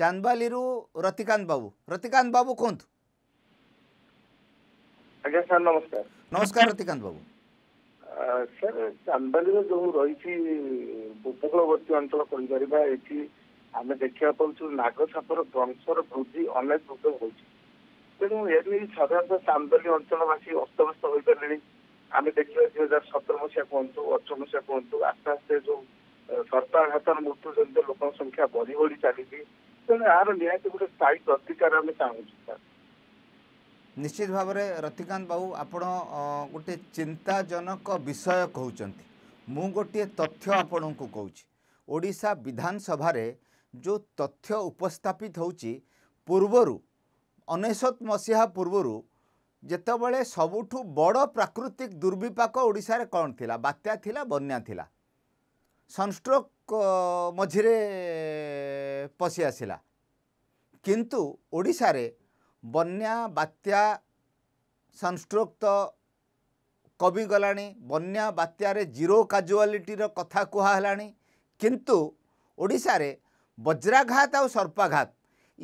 ଚାନ୍ଦବାଲିରୁ ରତିକାନ୍ତ ବାବୁ ରତିକାନ୍ତ ବାବୁ କୁହନ୍ତୁ ଆଜ୍ଞା ସାର୍ ନମସ୍କାର ନମସ୍କାର ରତିକାନ୍ତ ବାବୁ ସାର୍ ଚାନ୍ଦବାଲିର ଯେଉଁ ରହିଛି ଉପକୂଳବର୍ତ୍ତୀ ଅଞ୍ଚଳ କହିପାରିବା ଏଠି ଆମେ ଦେଖିବାକୁ ପାଉଛୁ ନାଗ ସାପର ବଂଶର ବୃଦ୍ଧି ଅନେକ ବୃଦ୍ଧ ହେଉଛି ତେଣୁ ଏ ସାଧାରଣତଃ ଚାନ୍ଦବାଲି ଅଞ୍ଚଳବାସୀ ଅସ୍ତବ୍ୟସ୍ତ ହୋଇପାରିଲେଣି ଆମେ ଦେଖିବା ଦୁଇ ହଜାର ସତର ମସିହା କୁହନ୍ତୁ ଅଠର ମସିହା କୁହନ୍ତୁ ଆସ୍ତେ ଆସ୍ତେ ଯୋଉ ସର୍ପାଘାତର ମୃତ୍ୟୁ ଜନିତ ଲୋକଙ୍କ ସଂଖ୍ୟା ବଢି ବଢି ଚାଲିଛି ତେଣୁ ଏହାର ନିହାତି ଗୋଟେ ସ୍ଥାୟୀ ପ୍ରତିକାର ଆମେ ଚାହୁଁଛୁ ନିଶ୍ଚିତ ଭାବରେ ରତିକାନ୍ତ ବାବୁ ଆପଣ ଗୋଟିଏ ଚିନ୍ତାଜନକ ବିଷୟ କହୁଛନ୍ତି ମୁଁ ଗୋଟିଏ ତଥ୍ୟ ଆପଣଙ୍କୁ କହୁଛି ଓଡ଼ିଶା ବିଧାନସଭାରେ ଯେଉଁ ତଥ୍ୟ ଉପସ୍ଥାପିତ ହେଉଛି ପୂର୍ବରୁ ଅନେଶତ ମସିହା ପୂର୍ବରୁ ଯେତେବେଳେ ସବୁଠୁ ବଡ଼ ପ୍ରାକୃତିକ ଦୁର୍ବିପାକ ଓଡ଼ିଶାରେ କ'ଣ ଥିଲା ବାତ୍ୟା ଥିଲା ବନ୍ୟା ଥିଲା ସନ୍ଷ୍ଟ୍ରୋକ୍ ମଝିରେ ପଶି ଆସିଲା କିନ୍ତୁ ଓଡ଼ିଶାରେ ବନ୍ୟା ବାତ୍ୟା ସନଷ୍ଟ୍ରୋକ୍ ତ କବିଗଲାଣି ବନ୍ୟା ବାତ୍ୟାରେ ଜିରୋ କାଜୁଆଲିଟିର କଥା କୁହା ହେଲାଣି କିନ୍ତୁ ଓଡ଼ିଶାରେ ବଜ୍ରାଘାତ ଆଉ ସର୍ପାଘାତ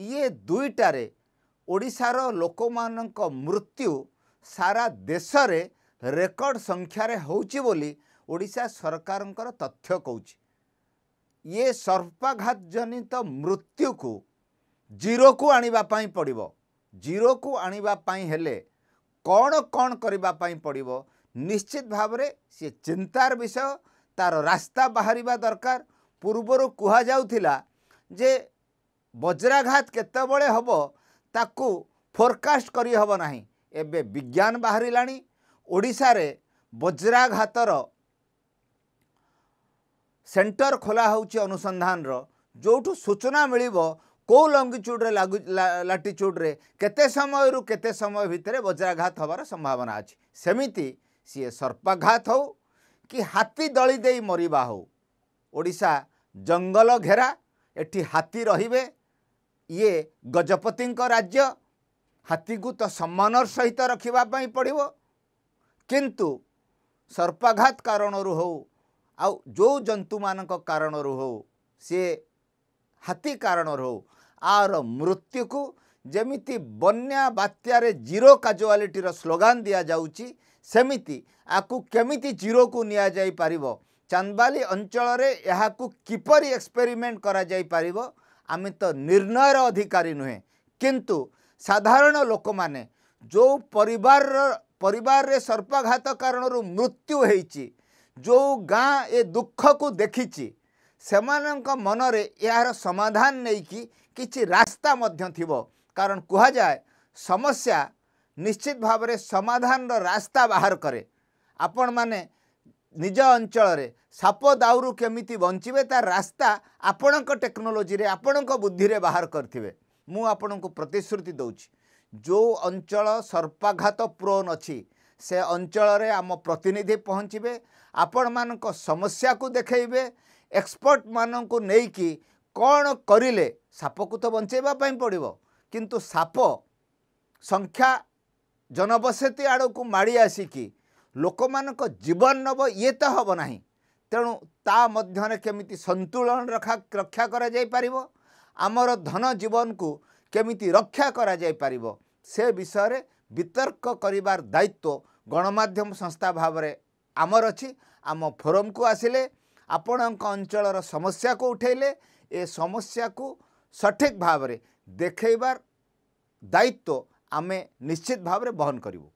ଇଏ ଦୁଇଟାରେ ଓଡ଼ିଶାର ଲୋକମାନଙ୍କ ମୃତ୍ୟୁ ସାରା ଦେଶରେ ରେକର୍ଡ଼ ସଂଖ୍ୟାରେ ହେଉଛି ବୋଲି ଓଡ଼ିଶା ସରକାରଙ୍କର ତଥ୍ୟ କହୁଛି ଇଏ ସର୍ପାଘାତ ଜନିତ ମୃତ୍ୟୁକୁ ଜିରୋକୁ ଆଣିବା ପାଇଁ ପଡ଼ିବ ଜିରୋକୁ ଆଣିବା ପାଇଁ ହେଲେ କ'ଣ କ'ଣ କରିବା ପାଇଁ ପଡ଼ିବ ନିଶ୍ଚିତ ଭାବରେ ସିଏ ଚିନ୍ତାର ବିଷୟ ତା'ର ରାସ୍ତା ବାହାରିବା ଦରକାର ପୂର୍ବରୁ କୁହାଯାଉଥିଲା ଯେ ବଜ୍ରାଘାତ କେତେବେଳେ ହେବ ତାକୁ ଫୋରକାଷ୍ଟ କରିହେବ ନାହିଁ ଏବେ ବିଜ୍ଞାନ ବାହାରିଲାଣି ଓଡ଼ିଶାରେ ବଜ୍ରାଘାତର ସେଣ୍ଟର ଖୋଲାହେଉଛି ଅନୁସନ୍ଧାନର ଯେଉଁଠୁ ସୂଚନା ମିଳିବ କେଉଁ ଲଙ୍ଗିଚ୍ୟୁଡ଼ରେ ଲାଗୁ ଲାଟିଚ୍ୟୁଡ଼ରେ କେତେ ସମୟରୁ କେତେ ସମୟ ଭିତରେ ବଜ୍ରାଘାତ ହେବାର ସମ୍ଭାବନା ଅଛି ସେମିତି ସିଏ ସର୍ପାଘାତ ହେଉ କି ହାତୀ ଦଳି ଦେଇ ମରିବା ହେଉ ଓଡ଼ିଶା ଜଙ୍ଗଲ ଘେରା ଏଠି ହାତୀ ରହିବେ ଇଏ ଗଜପତିଙ୍କ ରାଜ୍ୟ ହାତୀକୁ ତ ସମ୍ମାନର ସହିତ ରଖିବା ପାଇଁ ପଡ଼ିବ କିନ୍ତୁ ସର୍ପାଘାତ କାରଣରୁ ହେଉ ଆଉ ଯେଉଁ ଜନ୍ତୁମାନଙ୍କ କାରଣରୁ ହଉ ସିଏ ହାତୀ କାରଣରୁ ହଉ ଆର ମୃତ୍ୟୁକୁ ଯେମିତି ବନ୍ୟା ବାତ୍ୟାରେ ଜିରୋ କାଜୁଆଲିଟିର ସ୍ଲୋଗାନ୍ ଦିଆଯାଉଛି ସେମିତି ଆକୁ କେମିତି ଜିରୋକୁ ନିଆଯାଇପାରିବ ଚାନ୍ଦବାଲି ଅଞ୍ଚଳରେ ଏହାକୁ କିପରି ଏକ୍ସପେରିମେଣ୍ଟ କରାଯାଇପାରିବ ଆମେ ତ ନିର୍ଣ୍ଣୟର ଅଧିକାରୀ ନୁହେଁ କିନ୍ତୁ ସାଧାରଣ ଲୋକମାନେ ଯେଉଁ ପରିବାରର ପରିବାରରେ ସର୍ପାଘାତ କାରଣରୁ ମୃତ୍ୟୁ ହେଇଛି ଯେଉଁ ଗାଁ ଏ ଦୁଃଖକୁ ଦେଖିଛି ସେମାନଙ୍କ ମନରେ ଏହାର ସମାଧାନ ନେଇକି କିଛି ରାସ୍ତା ମଧ୍ୟ ଥିବ କାରଣ କୁହାଯାଏ ସମସ୍ୟା ନିଶ୍ଚିତ ଭାବରେ ସମାଧାନର ରାସ୍ତା ବାହାର କରେ ଆପଣମାନେ ନିଜ ଅଞ୍ଚଳରେ ସାପ ଦାଉରୁ କେମିତି ବଞ୍ଚିବେ ତା ରାସ୍ତା ଆପଣଙ୍କ ଟେକ୍ନୋଲୋଜିରେ ଆପଣଙ୍କ ବୁଦ୍ଧିରେ ବାହାର କରିଥିବେ ମୁଁ ଆପଣଙ୍କୁ ପ୍ରତିଶ୍ରୁତି ଦେଉଛି ଯେଉଁ ଅଞ୍ଚଳ ସର୍ପାଘାତ ପ୍ରୋନ୍ ଅଛି ସେ ଅଞ୍ଚଳରେ ଆମ ପ୍ରତିନିଧି ପହଞ୍ଚିବେ ଆପଣମାନଙ୍କ ସମସ୍ୟାକୁ ଦେଖେଇବେ ଏକ୍ସପର୍ଟମାନଙ୍କୁ ନେଇକି କ'ଣ କରିଲେ ସାପକୁ ତ ବଞ୍ଚାଇବା ପାଇଁ ପଡ଼ିବ କିନ୍ତୁ ସାପ ସଂଖ୍ୟା ଜନବସତି ଆଡ଼କୁ ମାଡ଼ି ଆସିକି ଲୋକମାନଙ୍କ ଜୀବନ ନେବ ଇଏ ତ ହେବ ନାହିଁ ତେଣୁ ତା ମଧ୍ୟରେ କେମିତି ସନ୍ତୁଳନ ରଖା ରକ୍ଷା କରାଯାଇପାରିବ ଆମର ଧନ ଜୀବନକୁ କେମିତି ରକ୍ଷା କରାଯାଇପାରିବ ସେ ବିଷୟରେ ବିତର୍କ କରିବାର ଦାୟିତ୍ୱ ଗଣମାଧ୍ୟମ ସଂସ୍ଥା ଭାବରେ ଆମର ଅଛି ଆମ ଫୋରମ୍କୁ ଆସିଲେ ଆପଣଙ୍କ ଅଞ୍ଚଳର ସମସ୍ୟାକୁ ଉଠାଇଲେ ଏ ସମସ୍ୟାକୁ ସଠିକ୍ ଭାବରେ ଦେଖେଇବାର ଦାୟିତ୍ୱ ଆମେ ନିଶ୍ଚିତ ଭାବରେ ବହନ କରିବୁ